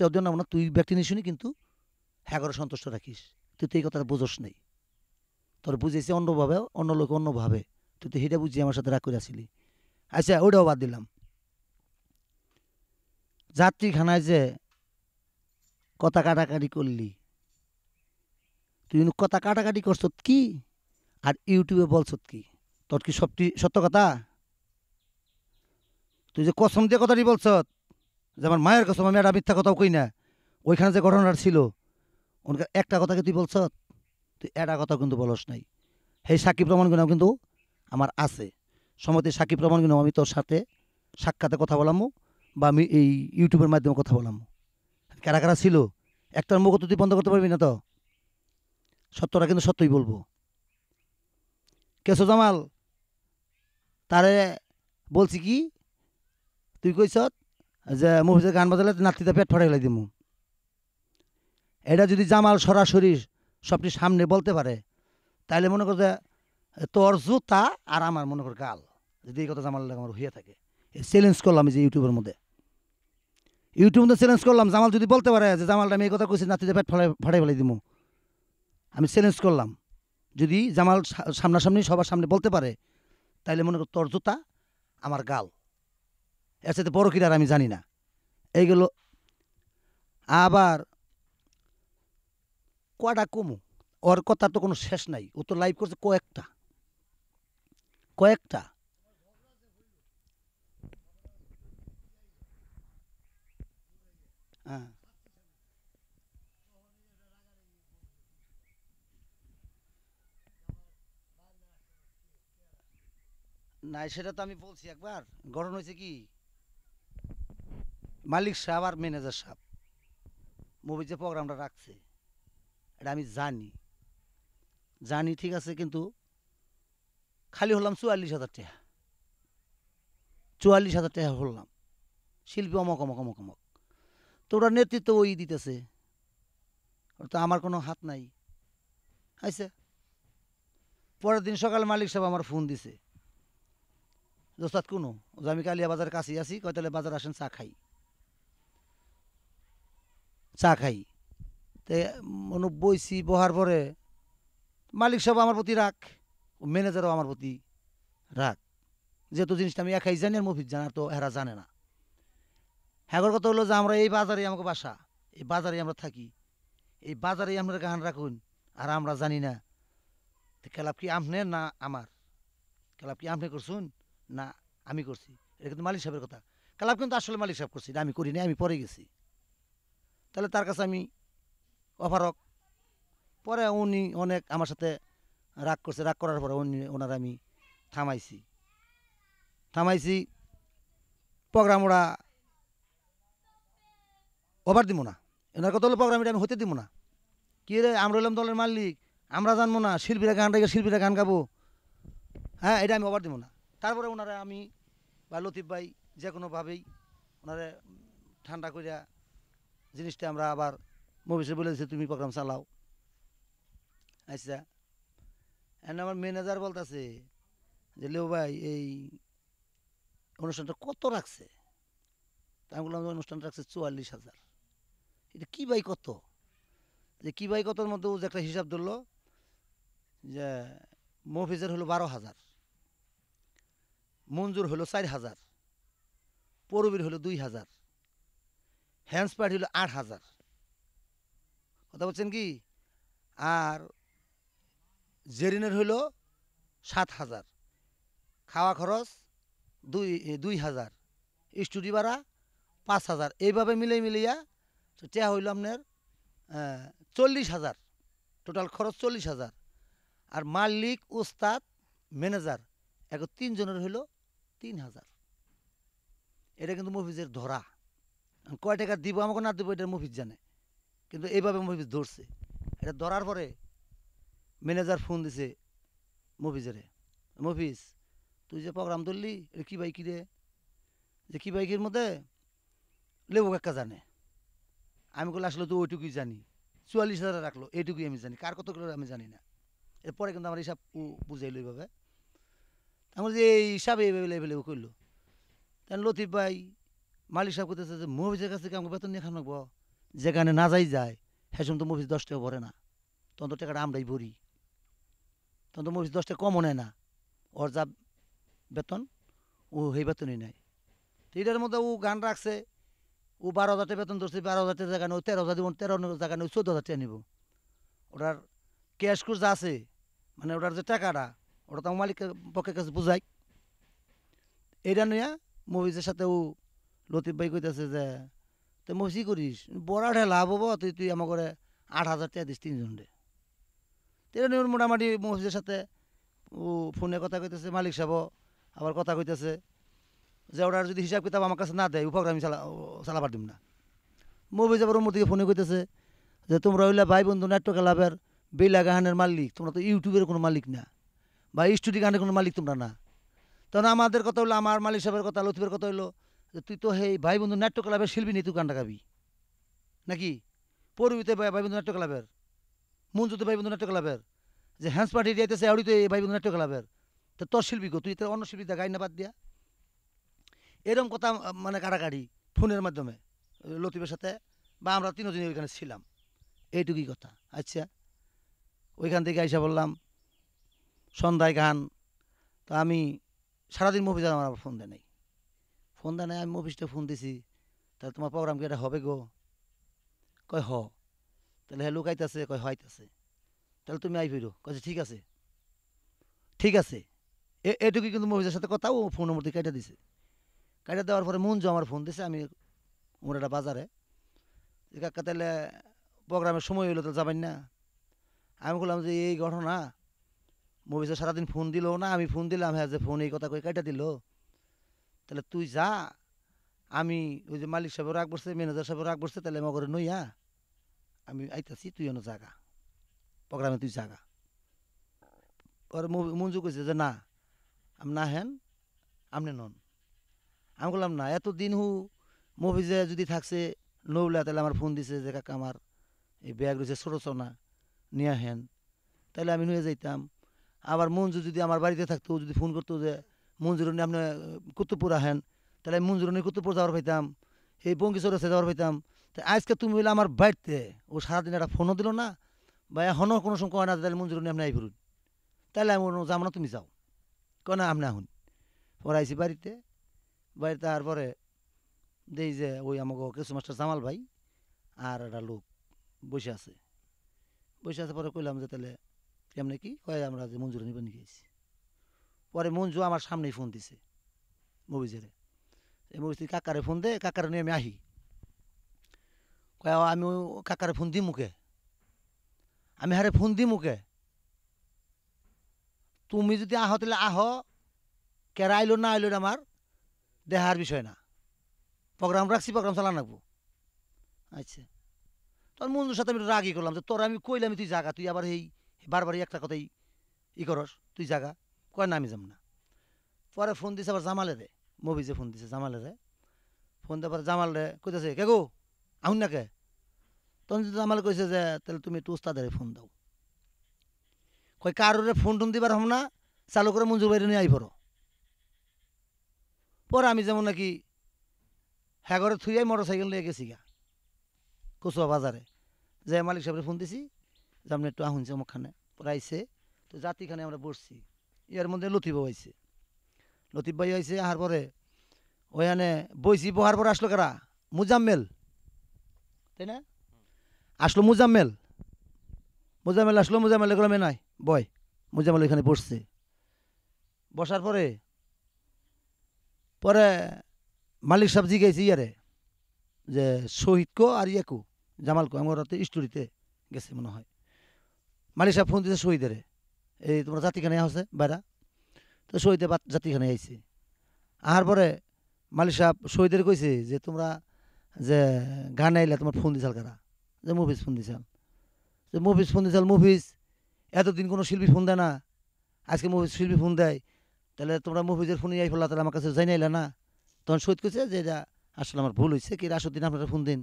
হ্যাঁ সন্তুষ্ট অর্জন না তুই ভ্যাকসিনেশনই কিন্তু হ্যাগারও সন্তুষ্ট রাখিস তুই তো এই কথাটা বোঝস নেই তোর বুঝেছি অন্যভাবে অন্য লোক অন্যভাবে তুই তো সেটা বুঝিয়ে আমার সাথে রাগ করে আসিলি আচ্ছা ওইটাও বাদ দিলাম যাত্রীখানায় যে কথা কাটাকাটি করলি তুই কথা কাটাকাটি করছ কি আর ইউটিউবে বলছ কি তোর কি সত্যি সত্য কথা তুই যে কসম দিয়ে কথাটি বলছত যে আমার মায়ের কাছে আমি একটা মিথ্যা কথাও কই না ওইখানে যে ঘটনাটা ছিল ওনকে একটা কথাকে তুই বলছ তুই একটা কথা কিন্তু বলস নাই সেই সাক্ষী প্রমাণগুলো কিন্তু আমার আছে সমতে সাক্ষী প্রমাণগুলো আমি তোর সাথে সাক্ষাতে কথা বলামো বা আমি এই ইউটিউবের মাধ্যমে কথা বলামো কারা কারা ছিল একটার মুখ তুই বন্ধ করতে পারবি না তো সত্যটা কিন্তু সত্যই বলবো কেশো জামাল তারে বলছি কি তুই কইসত যে যে গান বাজালে নাতিতে পেট ফটাই ফেলাই দিমু এটা যদি জামাল সরাসরি সবটি সামনে বলতে পারে তাইলে মনে কর যে তোর জুতা আর আমার মনে কর গাল যদি এই কথা জামাল আমার হইয়া থাকে চ্যালেঞ্জ করলাম যে ইউটিউবের মধ্যে ইউটিউব মধ্যে চ্যালেঞ্জ করলাম জামাল যদি বলতে পারে যে জামালটা আমি এই কথা কইছি নাতিতে পেট ফটাই ফটাই ফেলাই দিমু আমি চ্যালেঞ্জ করলাম যদি জামাল সামনাসামনি সবার সামনে বলতে পারে তাইলে মনে কর তোর জুতা আমার গাল এর সাথে বড় কিনার আমি জানি না এইগুলো আবার কটা কমু ওর কথা তো কোনো শেষ নাই ও তো লাইভ করছে কয়েকটা কয়েকটা হ্যাঁ না সেটা তো আমি বলছি একবার গঠন হয়েছে কি মালিক সাহেব আর ম্যানেজার সাহেব মুভির যে প্রোগ্রামটা রাখছে এটা আমি জানি জানি ঠিক আছে কিন্তু খালি হলাম চুয়াল্লিশ হাজার টাকা চুয়াল্লিশ হাজার টাকা হলাম শিল্পী অমক অমক অমক অমক তো ওরা নেতৃত্ব ওই দিতেছে তো আমার কোনো হাত নাই আইসে পরের দিন সকাল মালিক সাহেব আমার ফোন দিছে দোস্তাদ কোনো আমি কালিয়া বাজার কাছেই আছি কয় তাহলে বাজার আসেন চা খাই চা খাই তে মনে বইছি বহার পরে মালিক সব আমার প্রতি রাগ ম্যানেজারও আমার প্রতি রাগ যেহেতু জিনিসটা আমি একাই জানি আর মফিজ জানা তো এরা জানে না হ্যাঁ কথা হলো যে আমরা এই বাজারে আমাকে বাসা এই বাজারে আমরা থাকি এই বাজারে আপনার গান রাখুন আর আমরা জানি না তো কি আপনি না আমার ক্লাব কি আপনি করছুন না আমি করছি এটা কিন্তু মালিক সাহেবের কথা ক্লাব কিন্তু আসলে মালিক সাহেব করছি না আমি করিনি আমি পরে গেছি তাহলে তার কাছে আমি অফারক পরে উনি অনেক আমার সাথে রাগ করছে রাগ করার পরে উনি ওনারা আমি থামাইছি থামাইছি প্রোগ্রাম ওরা ওভার দিব না এনার কথা হলো প্রোগ্রাম এটা আমি হতে দিব না কী রে আমরা হলাম দলের মালিক আমরা জানবো না শিল্পীরা গান রেখে শিল্পীরা গান গাবো হ্যাঁ এটা আমি ওভার দিব না তারপরে ওনারা আমি বা লতিফ ভাই যে কোনোভাবেই ওনারা ঠান্ডা করিয়া জিনিসটা আমরা আবার মবিসে বলেছি তুমি প্রোগ্রাম চালাও আচ্ছা এখন আমার ম্যানেজার বলতেছে যে লেও ভাই এই অনুষ্ঠানটা কত রাখছে আমি বললাম অনুষ্ঠান রাখছে চুয়াল্লিশ হাজার এটা কী বাই কত যে কী বাই কতর মধ্যে ও যে একটা হিসাব ধরলো যে মফিজের হলো বারো হাজার মঞ্জুর হলো চার হাজার পরবীর হলো দুই হাজার হ্যান্ডস প্যাড হইল আট হাজার কথা বলছেন কি আর জেরিনের হইল সাত হাজার খাওয়া খরচ দুই দুই হাজার স্টুডি ভাড়া পাঁচ হাজার এইভাবে মিলে মিলিয়া চেয়া হইল আপনার চল্লিশ হাজার টোটাল খরচ চল্লিশ হাজার আর মালিক উস্তাদ ম্যানেজার এখন তিনজনের হইল তিন হাজার এটা কিন্তু মফিজের ধরা কয় টাকা দিব আমাকে না দিব এটা মফিজ জানে কিন্তু এইভাবে মফিজ ধরছে এটা ধরার পরে ম্যানেজার ফোন দিছে মফিজেরে মফিজ তুই যে প্রোগ্রাম ধরলি এটা কী বাইকি রে যে কী বাইকির মধ্যে লেবু কাকা জানে আমি বলে আসলে তো ওইটুকুই জানি চুয়াল্লিশ হাজার রাখলো এইটুকুই আমি জানি কার কত করে আমি জানি না এরপরে কিন্তু আমার হিসাব বুঝাইলো এইভাবে আমার যে এই হিসাবে এইভাবে লেভেলে করলো তাহলে লতিফ ভাই মালিক সাহেব করতেছে যে মুভিজের কাছ থেকে আমাকে বেতন নিয়ে খানাবো যেখানে না যাই যায় হেসম তো মুভিজ দশ টাকা ভরে না তখন তো টাকাটা আমরাই ভরি তখন তো মুভিজ দশ টাকা কমও নেয় না ওর যা বেতন ও সেই বেতনই নেয় তো এটার মধ্যে ও গান রাখছে ও বারো হাজার টাকা বেতন ধরছে বারো হাজার টাকা জায়গা নেই তেরো হাজার দিব তেরো জায়গা নেই চোদ্দ হাজার টাকা নিব ওটার ক্যাশ কুশ আছে মানে ওটার যে টাকাটা ওটা তো মালিকের পক্ষের কাছে বুঝাই এটা নিয়ে মুভিজের সাথে ও লতিফ ভাই কইতেছে যে তুই মসি করিস বড়াঠে লাভ হবো তুই তুই আমার করে আট হাজার টাকা দিস তিনজন রে তেরো মোটামুটি মসজিদের সাথে ও ফোনে কথা কইতেছে মালিক সাহেব আবার কথা কইতেছে যে ওরা যদি হিসাব কিতাব আমার কাছে না দেয় উপকার আমি চালা চালাবার দিম না মবি যাবার ওমর ফোনে কইতেছে যে তোমরা হইলে ভাই বন্ধু নাট্য ক্লাবের বেলা গাহানের মালিক তোমরা তো ইউটিউবের কোনো মালিক না বা স্টুডিও গানের কোনো মালিক তোমরা না তখন আমাদের কথা হলো আমার মালিক সাহেবের কথা লতিফের কথা হলো তুই তো হে ভাই বন্ধু নাট্য ক্লাবের শিল্পী নি তুই গানটা গাবি নাকি পরবিতে ভাই বন্ধু নাট্য ক্লাবের তো ভাই বন্ধু নাট্য ক্লাবের যে হ্যান্স পার্টি দিয়েছে আড়ি তো ভাই বন্ধু নাট্য ক্লাবের তো তোর শিল্পী গো তুই তোর অন্য শিল্পী গাই না বাদ দিয়া এরম কথা মানে কাড়াকাড়ি ফোনের মাধ্যমে লতিফের সাথে বা আমরা তিনজনই ওইখানে ছিলাম এইটুকুই কথা আচ্ছা ওইখান থেকে আইসা বললাম সন্ধ্যায় গান তো আমি সারাদিন মুভি আমার ফোন দেয় নাই ফোন দেয় নাই আমি অফিসটা ফোন দিছি তাহলে তোমার প্রোগ্রাম কি এটা হবে গো কয় হ তাহলে হ্যাঁ লুকাইতেছে কয় হয়তাছে তাহলে তুমি আই ফিরো কছে ঠিক আছে ঠিক আছে এটুকু কিন্তু মহিলার সাথে কথাও ফোন নম্বর দিয়ে কেটে দিছে কেটে দেওয়ার পরে মন আমার ফোন দিছে আমি ওর একটা বাজারে কাকা তাহলে প্রোগ্রামের সময় হইলো তাহলে যাবেন না আমি বললাম যে এই ঘটনা মবিসে সারাদিন ফোন দিল না আমি ফোন দিলাম হ্যাঁ যে ফোন এই কথা কই কেটে দিল তাহলে তুই যা আমি ওই যে মালিক সাহেব রাগ বসছে ম্যানেজার সাহেব রাগ বসছে তাহলে মগরে নইয়া আমি আইতাছি তুই অন্য জাগা প্রোগ্রামে তুই জায়গা ওর মঞ্জু কইছে যে না আমি না হেন আপনি নন আমি বললাম না এত দিন হু যে যদি থাকছে নৌলা তাহলে আমার ফোন দিছে যে কাকা আমার এই ব্যাগ রয়েছে সরচনা নিয়ে হেন তাহলে আমি নিয়ে যাইতাম আবার মঞ্জু যদি আমার বাড়িতে থাকতো যদি ফোন করতো যে মঞ্জুরনি আপনি কুতুবপুর আহেন তাহলে মঞ্জুরনি কুতুবপুর যাওয়ার পাইতাম এই বঙ্গিচর আছে যাওয়ার পাইতাম তা আজকে তুমি হইলে আমার বাড়িতে ও সারাদিন একটা ফোনও দিল না বা এখনও কোনো সময় কয় না তাহলে মঞ্জুরনি আপনি আই ফিরুন তাহলে আমি যাবো না তুমি যাও কয় না আপনি আহুন পরে আইসি বাড়িতে বাড়িতে তারপরে দেই যে ওই আমাকে কিছু মাস্টার জামাল ভাই আর একটা লোক বসে আছে বসে আছে পরে কইলাম যে তাহলে কেমনে কি কয় আমরা যে মঞ্জুরনি বানিয়ে গিয়েছি পরে মঞ্জু আমার সামনেই ফোন দিছে এই মুভি কাকারে ফোন দে কাকারে নিয়ে আমি আহি কয় আমি কাকারে ফোন দিই মুখে আমি হারে ফোন দিই মুখে তুমি যদি আহ তাহলে আহ কেরা আইলো না আইলো আমার দেহার বিষয় না প্রোগ্রাম রাখছি প্রোগ্রাম চালান রাখবো আচ্ছা তখন মঞ্জুর সাথে আমি রাগই করলাম যে তোর আমি কইলাম তুই জাগা তুই আবার এই বারবারই একটা কথাই ই করস তুই জাগা কয় না আমি যাব না পরে ফোন দিছে আবার জামালে রে মবি যে ফোন দিছে জামালে রে ফোন দিয়ে পরে জামাল রে কইতেছে কে গো আহুন না কে তখন যদি জামাল কইছে যে তাহলে তুমি একটু উস্তাদের ফোন দাও কই কারোরে ফোন টোন দিবার হম না চালু করে মঞ্জুর বাইরে নিয়ে আই পড়ো পরে আমি যেমন নাকি হ্যাগরে থুইয়াই মোটর সাইকেল নিয়ে গেছি গা কচুয়া বাজারে যে মালিক সাহেবের ফোন দিছি যে আপনি একটু আহুন যে ওখানে পরে আইসে তো জাতিখানে আমরা বসছি ইয়ার মধ্যে লতিফ হয়েছে লতিফ ভাই হয়েছে আহার পরে ওইখানে বইছি বহার পরে আসলো কারা মুজাম্মেল তাই না আসলো মুজাম্মেল মুজাম্মেল আসলো মুজাম্মেল এগুলো নাই বয় মুজাম্মেল ওইখানে বসছে বসার পরে পরে মালিক সাহেব জিজ্ঞাসি ইয়ারে যে শহীদকো আর জামাল জামালকো আমার স্টোরিতে গেছে মনে হয় মালিক সাহেব ফোন দিয়েছে শহীদেরে এই তোমরা জাতিখানে আসছে বাইরা তো শহীদে জাতিখানে আইছে আহার পরে মালিক সাহেব শহীদের কইছে যে তোমরা যে গান আইলে তোমার ফোন দিছাল কারা যে মুভিজ ফোন দিছাল যে মুভিজ ফোন দিছাল মুভিজ এতদিন কোনো শিল্পী ফোন দেয় না আজকে মুভিজ শিল্পী ফোন দেয় তাহলে তোমরা মুভিজের ফোন আই ফেলা তাহলে আমার কাছে যাই নাইলে না তখন শহীদ কইছে যে এটা আসলে আমার ভুল হয়েছে কি আসল দিন আপনারা ফোন দিন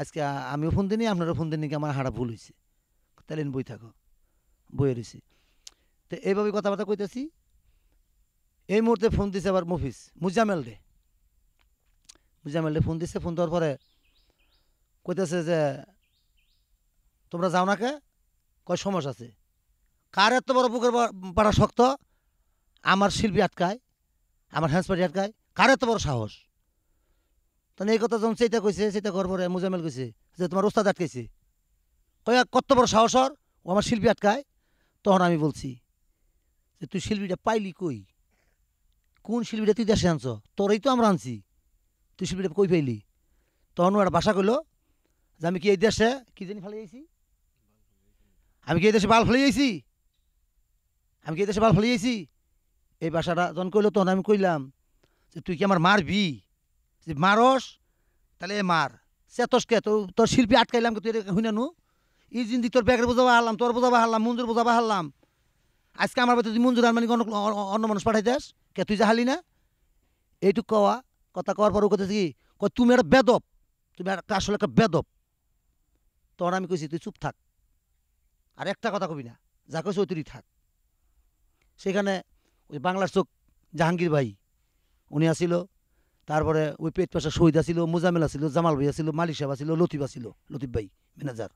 আজকে আমিও ফোন দিনি আপনারা ফোন দিন নাকি আমার হাড়া ভুল হয়েছে তাহলে বই থাকো বইয়ে রয়েছে তো এইভাবে কথাবার্তা কইতেছি এই মুহূর্তে ফোন দিছে আবার মুফিস মুজামেল রে মুজামেল রে ফোন দিছে ফোন দেওয়ার পরে কইতেছে যে তোমরা যাও না কে কয় সমস আছে কার এত বড় বুকের পাড়া শক্ত আমার শিল্পী আটকায় আমার হ্যান্সপাটি আটকায় কার এত বড় সাহস তাহলে এই কথা যখন সেইটা কইছে সেটা করার পরে মুজামেল কইছে যে তোমার ওস্তাদ আটকাইছে কয়া কত বড় সাহস ও আমার শিল্পী আটকায় তখন আমি বলছি যে তুই শিল্পীটা পাইলি কই কোন শিল্পীটা তুই দেশে আনছ তোরই তো আমরা আনছি তুই শিল্পীটা কই পাইলি তখন একটা বাসা কইলো যে আমি কি এই দেশে কি জানি ফেলে যাইছি আমি কি এই দেশে বাল ফেলে যাইছি আমি কি এই দেশে বাল ফেলে যাইছি এই বাসাটা যখন কইলো তখন আমি কইলাম যে তুই কি আমার মারবি যে মারস তাহলে এ মার চেতসকে তো তোর শিল্পী আটকাইলাম তুই নু ইজিন দি তোর ব্যাগের বোঝাবা হারলাম তোর বোঝাবা হারলাম মন্দির বোঝাবা হারলাম আজকে আমার বাড়িতে তুই মঞ্জুর আলমানিকে অন্য অন্য মানুষ পাঠাই আস কে তুই জাহালি না এইটুক কওয়া কথা কওয়ার পর কথা কি ক তুমি একটা বেদব তুমি একটা আসলে একটা বেদব তখন আমি কইছি তুই চুপ থাক আর একটা কথা কবি না যা কইছে ওই থাক সেখানে ওই বাংলার চোখ জাহাঙ্গীর ভাই উনি আসিল তারপরে ওই পেট পেশা শহীদ আসিল মোজামেল আসিল জামাল ভাই আসিল মালিক সাহেব আসিল লতিফ আসিল লতিফ ভাই ম্যানেজার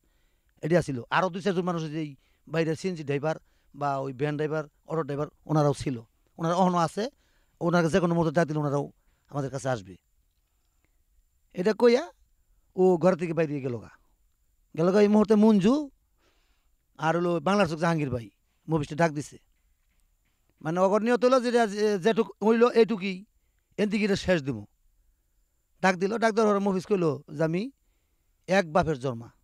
এটি আসিল আরও দুই চারজন মানুষ এই বাইরের সিএনজি ড্রাইভার বা ওই ভ্যান ড্রাইভার অটো ড্রাইভার ওনারাও ছিল ওনারা অহনও আছে ওনার যে কোনো মতো যা দিলে ওনারাও আমাদের কাছে আসবে এটা কইয়া ও ঘর থেকে বাইরে গেল গা গেল গা এই মুহূর্তে মঞ্জু আর হলো বাংলার চোখ জাহাঙ্গীর ভাই মুভিসটা ডাক দিছে মানে অগরণীয় হলো যেটা যেটুক হইল এইটুকুই এদিকে এটা শেষ দিব ডাক দিল ডাক দেওয়ার মুভিস কইলো যে আমি এক বাপের জন্মা